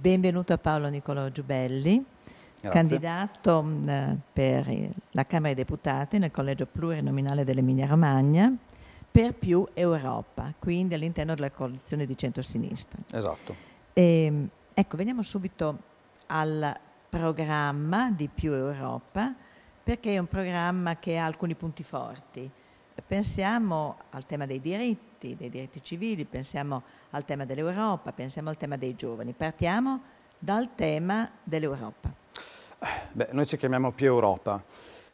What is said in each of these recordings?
Benvenuto a Paolo Nicolò Giubelli, Grazie. candidato mm, per la Camera dei Deputati nel collegio plurinominale dell'Emilia Romagna per più Europa, quindi all'interno della coalizione di centro-sinistra. Esatto. E, ehm, ecco, veniamo subito al programma di più Europa, perché è un programma che ha alcuni punti forti pensiamo al tema dei diritti, dei diritti civili, pensiamo al tema dell'Europa, pensiamo al tema dei giovani. Partiamo dal tema dell'Europa. Beh, noi ci chiamiamo più Europa.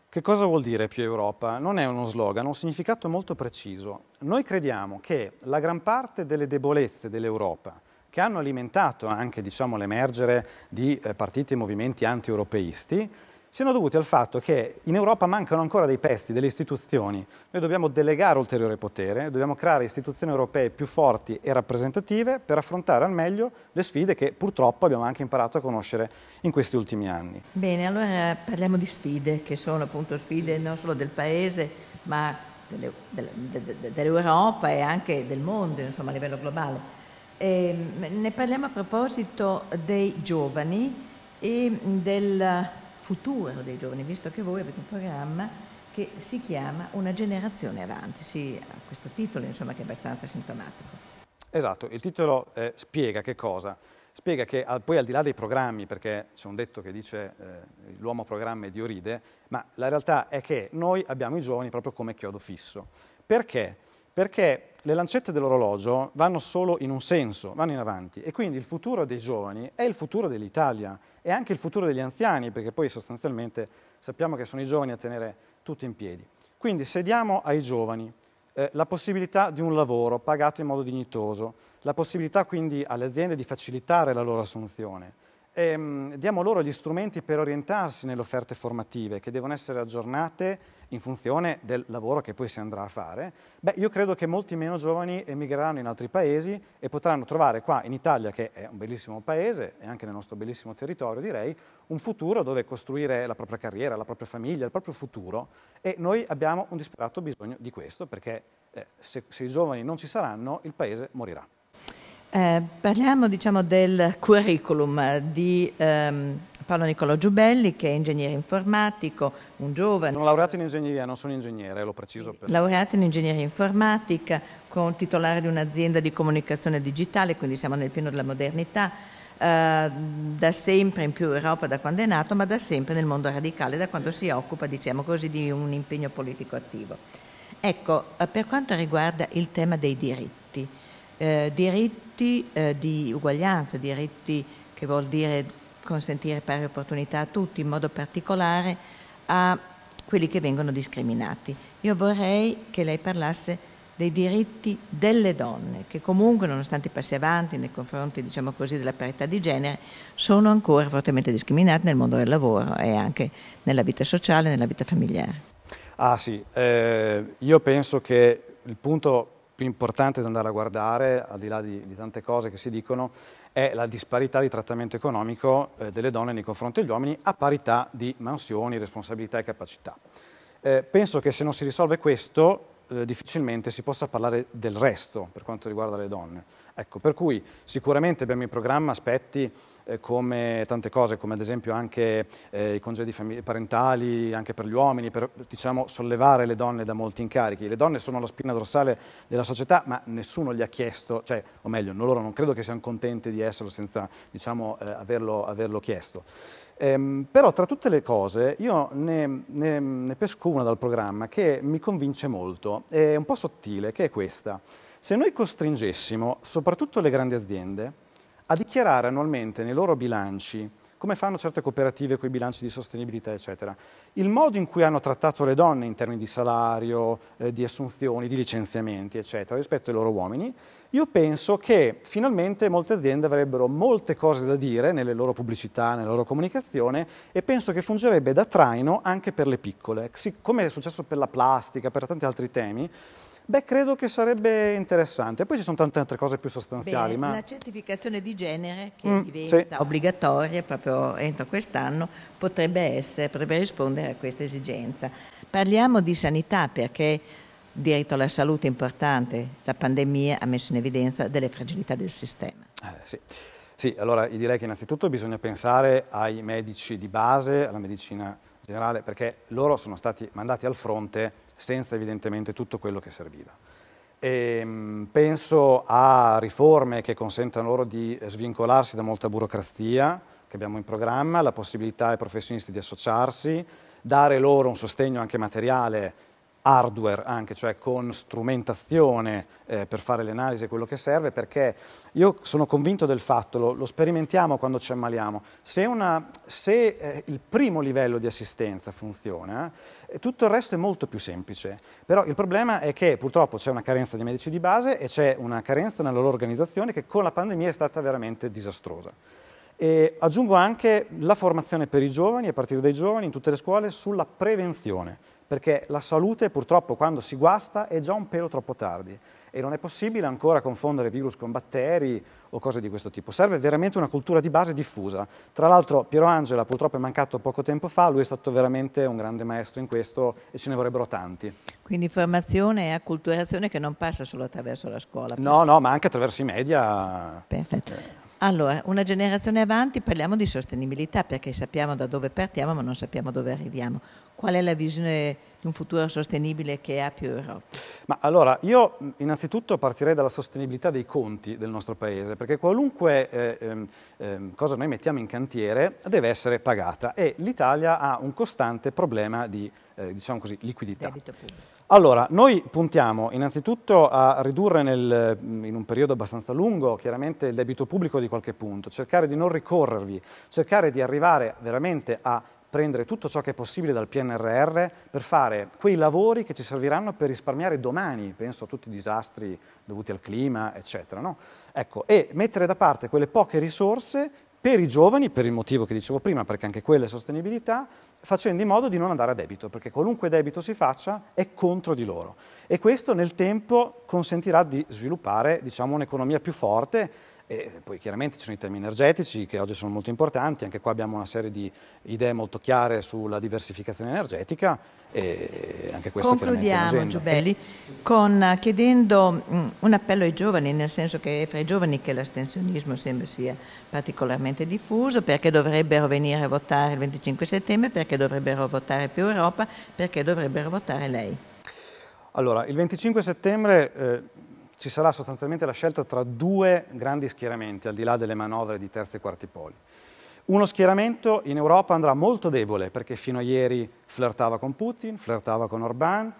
Che cosa vuol dire più Europa? Non è uno slogan, ha un significato molto preciso. Noi crediamo che la gran parte delle debolezze dell'Europa, che hanno alimentato anche diciamo, l'emergere di eh, partiti e movimenti anti-europeisti, siano dovuti al fatto che in Europa mancano ancora dei pesti, delle istituzioni. Noi dobbiamo delegare ulteriore potere, dobbiamo creare istituzioni europee più forti e rappresentative per affrontare al meglio le sfide che purtroppo abbiamo anche imparato a conoscere in questi ultimi anni. Bene, allora eh, parliamo di sfide, che sono appunto sfide non solo del Paese, ma delle, delle, dell'Europa e anche del mondo, insomma, a livello globale. E ehm, ne parliamo a proposito dei giovani e del futuro dei giovani, visto che voi avete un programma che si chiama Una generazione avanti, sì, ha questo titolo insomma, che è abbastanza sintomatico. Esatto, il titolo eh, spiega che cosa? Spiega che al, poi al di là dei programmi, perché c'è un detto che dice eh, l'uomo programma è Dioride, ma la realtà è che noi abbiamo i giovani proprio come chiodo fisso. Perché? perché le lancette dell'orologio vanno solo in un senso, vanno in avanti e quindi il futuro dei giovani è il futuro dell'Italia, è anche il futuro degli anziani, perché poi sostanzialmente sappiamo che sono i giovani a tenere tutto in piedi. Quindi se diamo ai giovani eh, la possibilità di un lavoro pagato in modo dignitoso, la possibilità quindi alle aziende di facilitare la loro assunzione, ehm, diamo loro gli strumenti per orientarsi nelle offerte formative che devono essere aggiornate in funzione del lavoro che poi si andrà a fare, beh, io credo che molti meno giovani emigreranno in altri paesi e potranno trovare qua in Italia, che è un bellissimo paese e anche nel nostro bellissimo territorio, direi, un futuro dove costruire la propria carriera, la propria famiglia, il proprio futuro e noi abbiamo un disperato bisogno di questo perché eh, se, se i giovani non ci saranno il paese morirà. Eh, parliamo diciamo, del curriculum di ehm, Paolo Niccolo Giubelli che è ingegnere informatico, un giovane. Sono laureato in ingegneria, non sono ingegnere, lo preciso. Per... Laureato in ingegneria informatica, con titolare di un'azienda di comunicazione digitale, quindi siamo nel pieno della modernità, eh, da sempre in più Europa da quando è nato, ma da sempre nel mondo radicale, da quando si occupa diciamo così, di un impegno politico attivo. Ecco, eh, per quanto riguarda il tema dei diritti, eh, diritti eh, di uguaglianza, diritti che vuol dire consentire pari opportunità a tutti, in modo particolare a quelli che vengono discriminati. Io vorrei che lei parlasse dei diritti delle donne, che comunque, nonostante i passi avanti nei confronti diciamo così, della parità di genere, sono ancora fortemente discriminate nel mondo del lavoro e anche nella vita sociale e nella vita familiare. Ah sì, eh, io penso che il punto più importante da andare a guardare, al di là di, di tante cose che si dicono, è la disparità di trattamento economico eh, delle donne nei confronti degli uomini a parità di mansioni, responsabilità e capacità. Eh, penso che se non si risolve questo, eh, difficilmente si possa parlare del resto per quanto riguarda le donne. Ecco, per cui sicuramente abbiamo in programma aspetti eh, come tante cose, come ad esempio anche eh, i congedi parentali, anche per gli uomini, per diciamo, sollevare le donne da molti incarichi. Le donne sono la spina dorsale della società, ma nessuno gli ha chiesto, cioè, o meglio, loro non credo che siano contenti di esserlo senza diciamo, eh, averlo, averlo chiesto. Ehm, però tra tutte le cose io ne, ne, ne, pesco una dal programma che mi convince molto, è un po' sottile, che è questa. Se noi costringessimo soprattutto le grandi aziende a dichiarare annualmente nei loro bilanci come fanno certe cooperative con i bilanci di sostenibilità, eccetera. Il modo in cui hanno trattato le donne in termini di salario, eh, di assunzioni, di licenziamenti, eccetera, rispetto ai loro uomini, io penso che finalmente molte aziende avrebbero molte cose da dire nelle loro pubblicità, nella loro comunicazione e penso che fungerebbe da traino anche per le piccole, come è successo per la plastica, per tanti altri temi. Beh, credo che sarebbe interessante. Poi ci sono tante altre cose più sostanziali. Bene, ma... La certificazione di genere, che mm, diventa sì. obbligatoria proprio entro quest'anno, potrebbe, essere, potrebbe rispondere a questa esigenza. Parliamo di sanità perché il diritto alla salute è importante. La pandemia ha messo in evidenza delle fragilità del sistema. Eh, sì. Sì, allora io direi che innanzitutto bisogna pensare ai medici di base, alla medicina generale, perché loro sono stati mandati al fronte senza evidentemente tutto quello che serviva. E ehm, penso a riforme che consentano loro di svincolarsi da molta burocrazia che abbiamo in programma, la possibilità ai professionisti di associarsi, dare loro un sostegno anche materiale hardware anche, cioè con strumentazione eh, per fare le analisi e quello che serve, perché io sono convinto del fatto, lo, lo sperimentiamo quando ci ammaliamo, se, una, se eh, il primo livello di assistenza funziona, eh, tutto il resto è molto più semplice. Però il problema è che purtroppo c'è una carenza di medici di base e c'è una carenza nella loro organizzazione che con la pandemia è stata veramente disastrosa. E aggiungo anche la formazione per i giovani, a partire dai giovani, in tutte le scuole, sulla prevenzione perché la salute purtroppo quando si guasta è già un pelo troppo tardi e non è possibile ancora confondere virus con batteri o cose di questo tipo. Serve veramente una cultura di base diffusa. Tra l'altro Piero Angela purtroppo è mancato poco tempo fa, lui è stato veramente un grande maestro in questo e ce ne vorrebbero tanti. Quindi formazione e acculturazione che non passa solo attraverso la scuola. No, no, ma anche attraverso i media. Perfetto. Allora, una generazione avanti parliamo di sostenibilità perché sappiamo da dove partiamo ma non sappiamo dove arriviamo. Qual è la visione di un futuro sostenibile che ha più Europa? Ma allora, io innanzitutto partirei dalla sostenibilità dei conti del nostro Paese, perché qualunque eh, eh, cosa noi mettiamo in cantiere deve essere pagata e l'Italia ha un costante problema di eh, diciamo così, liquidità. Allora, noi puntiamo innanzitutto a ridurre nel, in un periodo abbastanza lungo chiaramente il debito pubblico di qualche punto, cercare di non ricorrervi, cercare di arrivare veramente a prendere tutto ciò che è possibile dal PNRR per fare quei lavori che ci serviranno per risparmiare domani, penso a tutti i disastri dovuti al clima, eccetera. No? Ecco, e mettere da parte quelle poche risorse per i giovani, per il motivo che dicevo prima, perché anche quella è sostenibilità, facendo in modo di non andare a debito, perché qualunque debito si faccia è contro di loro. E questo nel tempo consentirà di sviluppare diciamo, un'economia più forte, e poi chiaramente ci sono i temi energetici che oggi sono molto importanti, anche qua abbiamo una serie di idee molto chiare sulla diversificazione energetica e anche questo Concludiamo Giubelli con, chiedendo mm, un appello ai giovani, nel senso che è fra i giovani che l'astensionismo sembra sia particolarmente diffuso, perché dovrebbero venire a votare il 25 settembre, perché dovrebbero votare più Europa, perché dovrebbero votare lei. Allora, il 25 settembre eh, ci sarà sostanzialmente la scelta tra due grandi schieramenti, al di là delle manovre di terzi e quarti poli. Uno schieramento in Europa andrà molto debole, perché fino a ieri flirtava con Putin, flirtava con Orbán,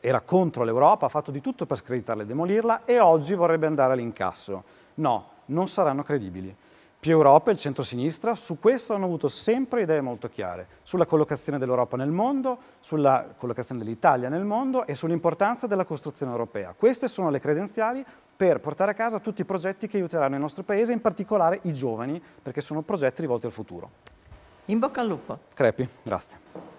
era contro l'Europa, ha fatto di tutto per screditarla e demolirla, e oggi vorrebbe andare all'incasso. No, non saranno credibili più Europa e il centro-sinistra, su questo hanno avuto sempre idee molto chiare, sulla collocazione dell'Europa nel mondo, sulla collocazione dell'Italia nel mondo e sull'importanza della costruzione europea. Queste sono le credenziali per portare a casa tutti i progetti che aiuteranno il nostro Paese, in particolare i giovani, perché sono progetti rivolti al futuro. In bocca al lupo. Crepi, grazie.